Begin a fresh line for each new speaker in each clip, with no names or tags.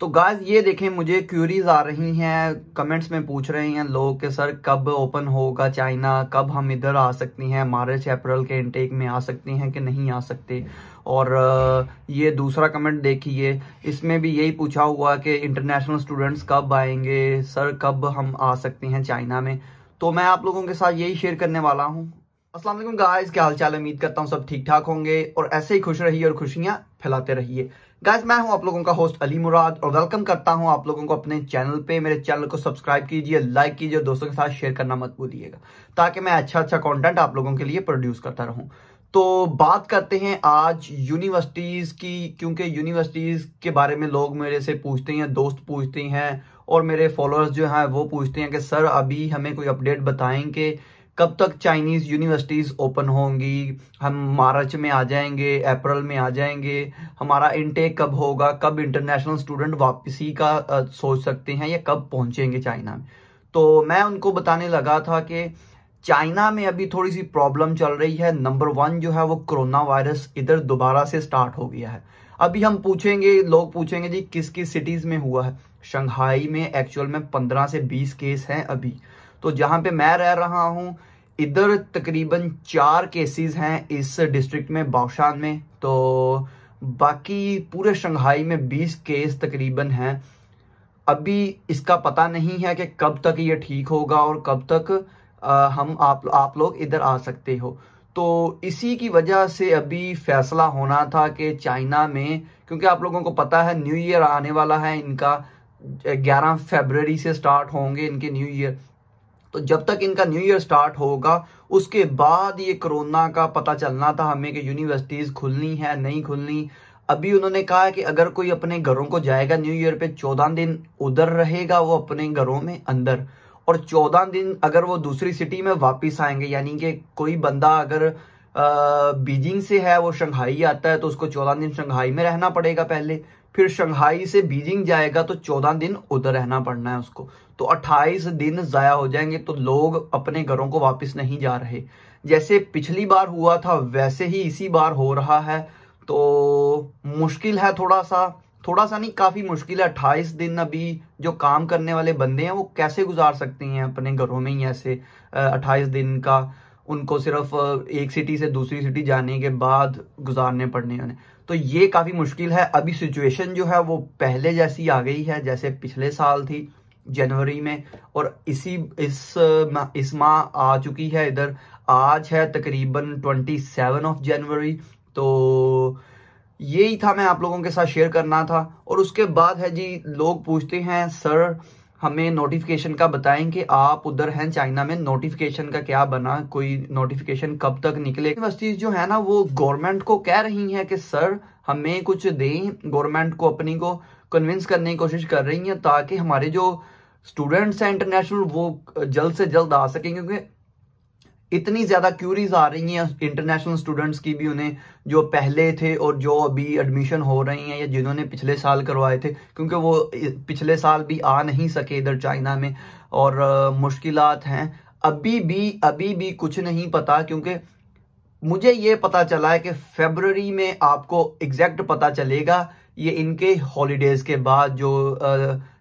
तो गाइस ये देखें मुझे क्यूरीज आ रही हैं कमेंट्स में पूछ रहे हैं लोग कि सर कब ओपन होगा चाइना कब हम इधर आ सकती हैं मार्च अप्रैल के इनटेक में आ सकती हैं कि नहीं आ सकते और ये दूसरा कमेंट देखिए इसमें भी यही पूछा हुआ कि इंटरनेशनल स्टूडेंट्स कब आएंगे सर कब हम आ सकते हैं चाइना में तो मैं आप लोगों के साथ यही शेयर करने वाला हूँ असलम गाइस क्या हाल चाल उम्मीद करता हूँ सब ठीक ठाक होंगे और ऐसे ही खुश रहिए और खुशियाँ फैलाते रहिए गाइज मैं हूँ आप लोगों का होस्ट अली मुराद और वेलकम करता हूँ आप लोगों को अपने चैनल पे मेरे चैनल को सब्सक्राइब कीजिए लाइक कीजिए और दोस्तों के साथ शेयर करना मत भूलिएगा ताकि मैं अच्छा अच्छा कॉन्टेंट आप लोगों के लिए प्रोड्यूस करता रहूँ तो बात करते हैं आज यूनिवर्सिटीज़ की क्योंकि यूनिवर्सिटीज़ के बारे में लोग मेरे से पूछते हैं दोस्त पूछते हैं और मेरे फॉलोअर्स जो हैं वो पूछते हैं कि सर अभी हमें कोई अपडेट बताएं कि कब तक चाइनीज़ यूनिवर्सिटीज़ ओपन होंगी हम मार्च में आ जाएंगे अप्रैल में आ जाएंगे हमारा इनटेक कब होगा कब इंटरनेशनल स्टूडेंट वापसी का आ, सोच सकते हैं या कब पहुंचेंगे चाइना में तो मैं उनको बताने लगा था कि चाइना में अभी थोड़ी सी प्रॉब्लम चल रही है नंबर वन जो है वो कोरोना वायरस इधर दोबारा से स्टार्ट हो गया है अभी हम पूछेंगे लोग पूछेंगे जी किस किस सिटीज़ में हुआ है शंघाई में एक्चुअल में पंद्रह से बीस केस हैं अभी तो जहां पे मैं रह रहा हूँ इधर तकरीबन चार केसेस हैं इस डिस्ट्रिक्ट में बाउशान में तो बाकी पूरे शंघाई में 20 केस तकरीबन हैं अभी इसका पता नहीं है कि कब तक ये ठीक होगा और कब तक आ, हम आप आप लोग इधर आ सकते हो तो इसी की वजह से अभी फैसला होना था कि चाइना में क्योंकि आप लोगों को पता है न्यू ईयर आने वाला है इनका 11 फरवरी से स्टार्ट होंगे इनके न्यू ईयर तो जब तक इनका न्यू ईयर स्टार्ट होगा उसके बाद ये कोरोना का पता चलना था हमें कि यूनिवर्सिटीज़ खुलनी है नहीं खुलनी अभी उन्होंने कहा है कि अगर कोई अपने घरों को जाएगा न्यू ईयर पे चौदह दिन उधर रहेगा वो अपने घरों में अंदर और चौदह दिन अगर वो दूसरी सिटी में वापस आएंगे यानी कि कोई बंदा अगर बीजिंग से है वो शंघाई आता है तो उसको चौदह दिन शंघाई में रहना पड़ेगा पहले फिर शंघाई से बीजिंग जाएगा तो चौदह दिन उधर रहना पड़ना है उसको तो अट्ठाईस दिन ज़ाया हो जाएंगे तो लोग अपने घरों को वापस नहीं जा रहे जैसे पिछली बार हुआ था वैसे ही इसी बार हो रहा है तो मुश्किल है थोड़ा सा थोड़ा सा नहीं काफ़ी मुश्किल है अट्ठाईस दिन अभी जो काम करने वाले बंदे हैं वो कैसे गुजार सकते हैं अपने घरों में ही ऐसे अट्ठाईस दिन का उनको सिर्फ एक सिटी से दूसरी सिटी जाने के बाद गुजारने पड़ने हैं तो ये काफ़ी मुश्किल है अभी सिचुएशन जो है वो पहले जैसी आ गई है जैसे पिछले साल थी जनवरी में और इसी इस इस माह आ चुकी है इधर आज है तकरीबन ट्वेंटी सेवन ऑफ जनवरी तो यही था मैं आप लोगों के साथ शेयर करना था और उसके बाद है जी लोग पूछते हैं सर हमें नोटिफिकेशन का बताएं कि आप उधर हैं चाइना में नोटिफिकेशन का क्या बना कोई नोटिफिकेशन कब तक निकले यूनिवर्सिटीज जो है ना वो गवर्नमेंट को कह रही हैं कि सर हमें कुछ दें गवर्नमेंट को अपनी को कन्विंस करने की कोशिश कर रही हैं ताकि हमारे जो स्टूडेंट्स हैं इंटरनेशनल वो जल्द से जल्द आ सकें क्योंकि इतनी ज्यादा क्यूरीज आ रही हैं इंटरनेशनल स्टूडेंट्स की भी उन्हें जो पहले थे और जो अभी एडमिशन हो रही हैं या जिन्होंने पिछले साल करवाए थे क्योंकि वो पिछले साल भी आ नहीं सके इधर चाइना में और मुश्किलात हैं अभी भी अभी भी कुछ नहीं पता क्योंकि मुझे ये पता चला है कि फेबररी में आपको एग्जैक्ट पता चलेगा ये इनके हॉलीडेज के बाद जो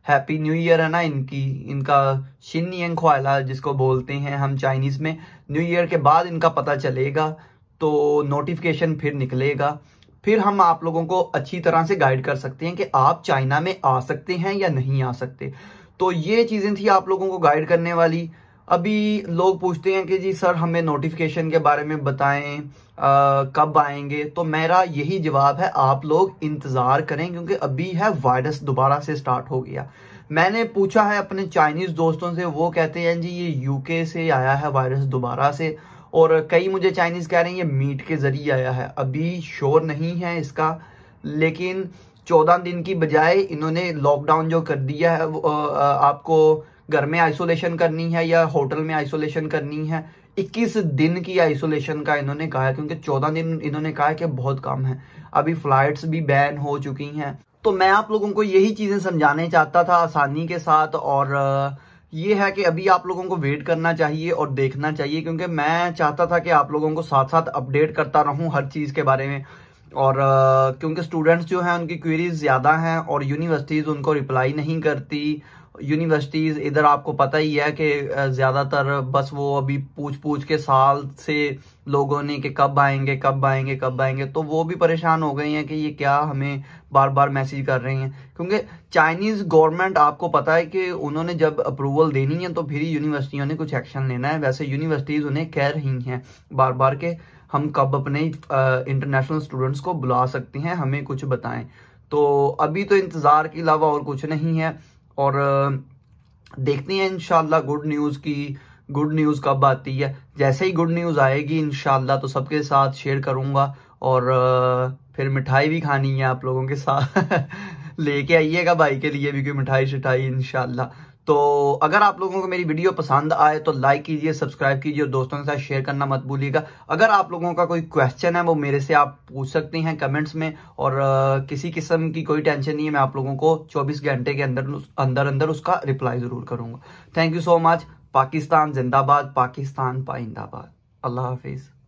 हैप्पी न्यू ईयर है ना इनकी इनका शिन यंग ख्वाला जिसको बोलते हैं हम चाइनीज़ में न्यू ईयर के बाद इनका पता चलेगा तो नोटिफिकेशन फिर निकलेगा फिर हम आप लोगों को अच्छी तरह से गाइड कर सकते हैं कि आप चाइना में आ सकते हैं या नहीं आ सकते तो ये चीज़ें थी आप लोगों को गाइड करने वाली अभी लोग पूछते हैं कि जी सर हमें नोटिफिकेशन के बारे में बताएं आ, कब आएंगे तो मेरा यही जवाब है आप लोग इंतज़ार करें क्योंकि अभी है वायरस दोबारा से स्टार्ट हो गया मैंने पूछा है अपने चाइनीज़ दोस्तों से वो कहते हैं जी ये यूके से आया है वायरस दोबारा से और कई मुझे चाइनीज़ कह रहे हैं ये मीट के ज़रिए आया है अभी शोर नहीं है इसका लेकिन चौदह दिन की बजाय इन्होंने लॉकडाउन जो कर दिया है वो आपको घर में आइसोलेशन करनी है या होटल में आइसोलेशन करनी है 21 दिन की आइसोलेशन का इन्होंने कहा है क्योंकि 14 दिन इन्होंने कहा है कि बहुत कम है अभी फ्लाइट्स भी बैन हो चुकी हैं तो मैं आप लोगों को यही चीज़ें समझाने चाहता था आसानी के साथ और ये है कि अभी आप लोगों को वेट करना चाहिए और देखना चाहिए क्योंकि मैं चाहता था कि आप लोगों को साथ साथ अपडेट करता रहूं हर चीज़ के बारे में और क्योंकि स्टूडेंट्स जो हैं उनकी क्वेरीज ज़्यादा हैं और यूनिवर्सिटीज़ उनको रिप्लाई नहीं करती यूनिवर्सिटीज़ इधर आपको पता ही है कि ज़्यादातर बस वो अभी पूछ पूछ के साल से लोगों ने कि कब आएंगे कब आएंगे कब आएंगे तो वो भी परेशान हो गई हैं कि ये क्या हमें बार बार मैसेज कर रही हैं क्योंकि चाइनीज़ गवर्नमेंट आपको पता है कि उन्होंने जब अप्रूवल देनी है तो फिर ही यूनिवर्सिटियों ने कुछ एक्शन लेना है वैसे यूनिवर्सिटीज़ उन्हें कह रही हैं बार बार के हम कब अपने इंटरनेशनल स्टूडेंट्स को बुला सकते हैं हमें कुछ बताएं तो अभी तो इंतज़ार के अलावा और कुछ नहीं है और देखते हैं इनशाला गुड न्यूज़ की गुड न्यूज़ कब आती है जैसे ही गुड न्यूज़ आएगी इनशाला तो सबके साथ शेयर करूंगा और फिर मिठाई भी खानी है आप लोगों के साथ लेके आइएगा भाई के लिए भी कोई मिठाई शिठाई इनशाला तो अगर आप लोगों को मेरी वीडियो पसंद आए तो लाइक कीजिए सब्सक्राइब कीजिए और दोस्तों के साथ शेयर करना मत भूलिएगा अगर आप लोगों का कोई क्वेश्चन है वो मेरे से आप पूछ सकते हैं कमेंट्स में और किसी किस्म की कोई टेंशन नहीं है मैं आप लोगों को 24 घंटे के अंदर अंदर अंदर उसका रिप्लाई ज़रूर करूंगा thank you so much Pakistan जिंदाबाद पाकिस्तान पाइंदाबाद अल्लाह हाफिज़